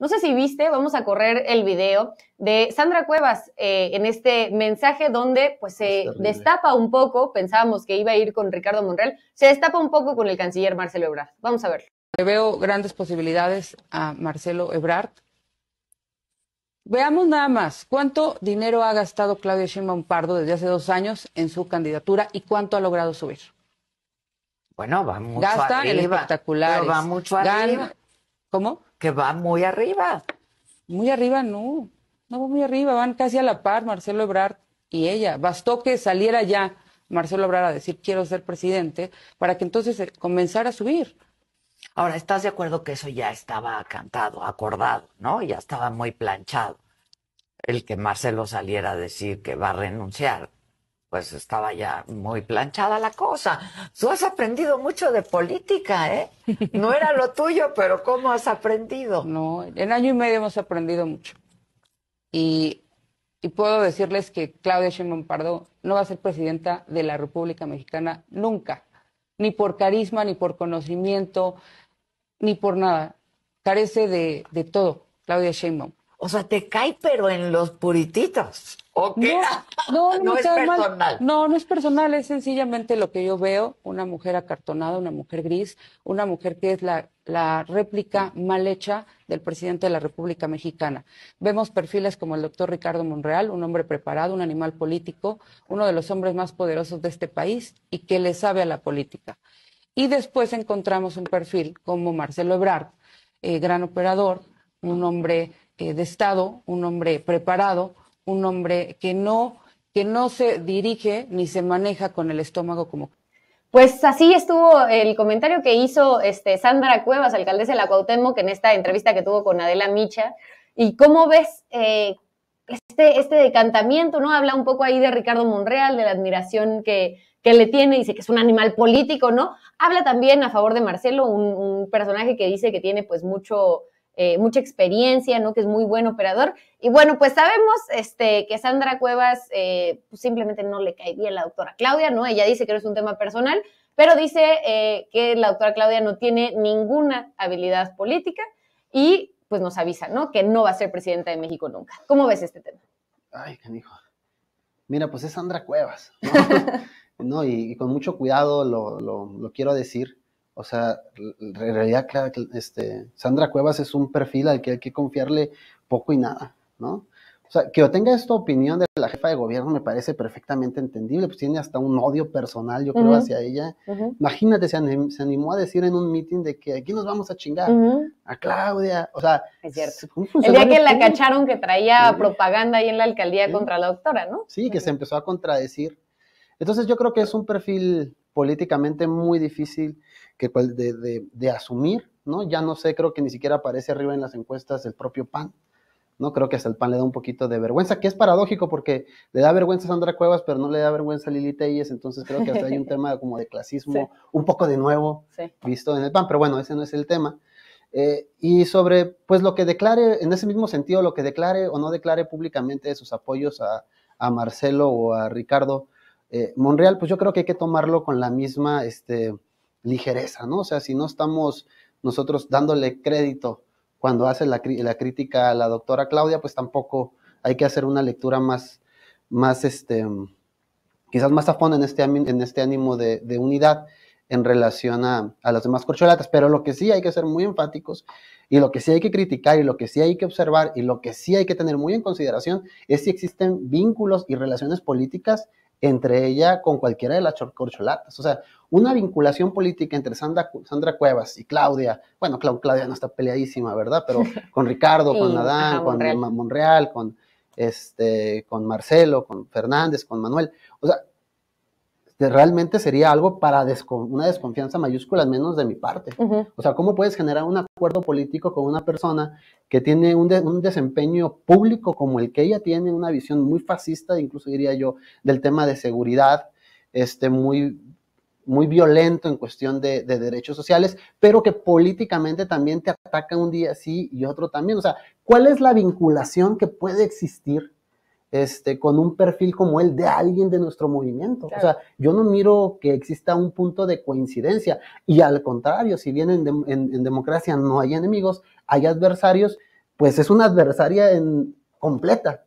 No sé si viste, vamos a correr el video de Sandra Cuevas eh, en este mensaje donde pues se destapa un poco, pensábamos que iba a ir con Ricardo Monreal, se destapa un poco con el canciller Marcelo Ebrard. Vamos a verlo. Le veo grandes posibilidades a Marcelo Ebrard. Veamos nada más cuánto dinero ha gastado Claudia Sheinbaum Pardo desde hace dos años en su candidatura y cuánto ha logrado subir. Bueno, va mucho Gasta en va mucho arriba. ¿Cómo? Que va muy arriba. Muy arriba no. No va muy arriba, van casi a la par Marcelo Ebrard y ella. Bastó que saliera ya Marcelo Obrar a decir quiero ser presidente para que entonces eh, comenzara a subir. Ahora, ¿estás de acuerdo que eso ya estaba cantado, acordado, ¿no? Ya estaba muy planchado el que Marcelo saliera a decir que va a renunciar pues estaba ya muy planchada la cosa. Tú has aprendido mucho de política, ¿eh? No era lo tuyo, pero ¿cómo has aprendido? No, en año y medio hemos aprendido mucho. Y, puedo decirles que Claudia Sheinbaum Pardo no va a ser presidenta de la República Mexicana nunca, ni por carisma, ni por conocimiento, ni por nada. Carece de, de todo, Claudia Sheinbaum. O sea, te cae, pero en los purititos. ¿O qué? No, no, es personal. No, no es personal, es sencillamente lo que yo veo, una mujer acartonada, una mujer gris, una mujer que es la, réplica mal hecha del presidente de la República Mexicana. Vemos perfiles como el doctor Ricardo Monreal, un hombre preparado, un animal político, uno de los hombres más poderosos de este país y que le sabe a la política. Y después encontramos un perfil como Marcelo Ebrard, eh, gran operador, un hombre eh, de Estado, un hombre preparado, un hombre que no, que no se dirige ni se maneja con el estómago como. Pues así estuvo el comentario que hizo este, Sandra Cuevas, alcaldesa de la Cuauhtémoc, en esta entrevista que tuvo con Adela Micha. ¿Y cómo ves eh, este, este decantamiento? ¿no? Habla un poco ahí de Ricardo Monreal, de la admiración que, que le tiene, dice que es un animal político, ¿no? Habla también a favor de Marcelo, un, un personaje que dice que tiene pues mucho, eh, mucha experiencia, ¿no? Que es muy buen operador. Y bueno, pues sabemos este, que Sandra Cuevas eh, pues simplemente no le caería bien a la doctora Claudia, ¿no? Ella dice que no es un tema personal, pero dice eh, que la doctora Claudia no tiene ninguna habilidad política y pues nos avisa, ¿no? Que no va a ser presidenta de México nunca. ¿Cómo ves este tema? Ay, canijo. Mira, pues es Sandra Cuevas, ¿no? y, con mucho cuidado lo quiero decir o sea, en realidad, este, Sandra Cuevas es un perfil al que hay que confiarle poco y nada, ¿no? O sea, que tenga esta opinión de la jefa de gobierno me parece perfectamente entendible, pues tiene hasta un odio personal, yo creo, hacia ella. Imagínate, se, animó a decir en un meeting de que aquí nos vamos a chingar a Claudia. O sea, El día que la cacharon que traía propaganda ahí en la alcaldía contra la doctora, ¿no? Sí, que se empezó a contradecir. Entonces yo creo que es un perfil políticamente muy difícil que, pues, de, de, asumir, ¿no? Ya no sé, creo que ni siquiera aparece arriba en las encuestas el propio PAN, ¿no? Creo que hasta el PAN le da un poquito de vergüenza, que es paradójico porque le da vergüenza a Sandra Cuevas, pero no le da vergüenza a Lili Telles, entonces creo que hasta hay un tema como de clasismo, un poco de nuevo visto en el PAN, pero bueno, ese no es el tema. Eh, y sobre, pues lo que declare, en ese mismo sentido, lo que declare o no declare públicamente sus apoyos a, a Marcelo o a Ricardo, eh, Monreal, pues yo creo que hay que tomarlo con la misma este, ligereza, ¿no? O sea, si no estamos nosotros dándole crédito cuando hace la, crítica a la doctora Claudia, pues tampoco hay que hacer una lectura más, más este, quizás más a fondo en este, en este ánimo de, unidad en relación a, a las demás corcholatas, pero lo que sí hay que ser muy enfáticos y lo que sí hay que criticar y lo que sí hay que observar y lo que sí hay que tener muy en consideración es si existen vínculos y relaciones políticas entre ella con cualquiera de las corcholatas. O sea, una vinculación política entre Sandra, Sandra Cuevas y Claudia, bueno, Claudia no está peleadísima, ¿verdad? Pero con Ricardo, con Adán, con Monreal. Monreal, con, este, con Marcelo, con Fernández, con Manuel. O sea, realmente sería algo para una desconfianza mayúscula, al menos de mi parte. O sea, ¿cómo puedes generar un acuerdo político con una persona que tiene un, desempeño público como el que ella tiene, una visión muy fascista, incluso diría yo, del tema de seguridad, este, muy, muy violento en cuestión de, de derechos sociales, pero que políticamente también te ataca un día sí y otro también? O sea, ¿cuál es la vinculación que puede existir? este, con un perfil como el de alguien de nuestro movimiento. O sea, yo no miro que exista un punto de coincidencia. Y al contrario, si bien en, en democracia no hay enemigos, hay adversarios, pues es una adversaria en, completa.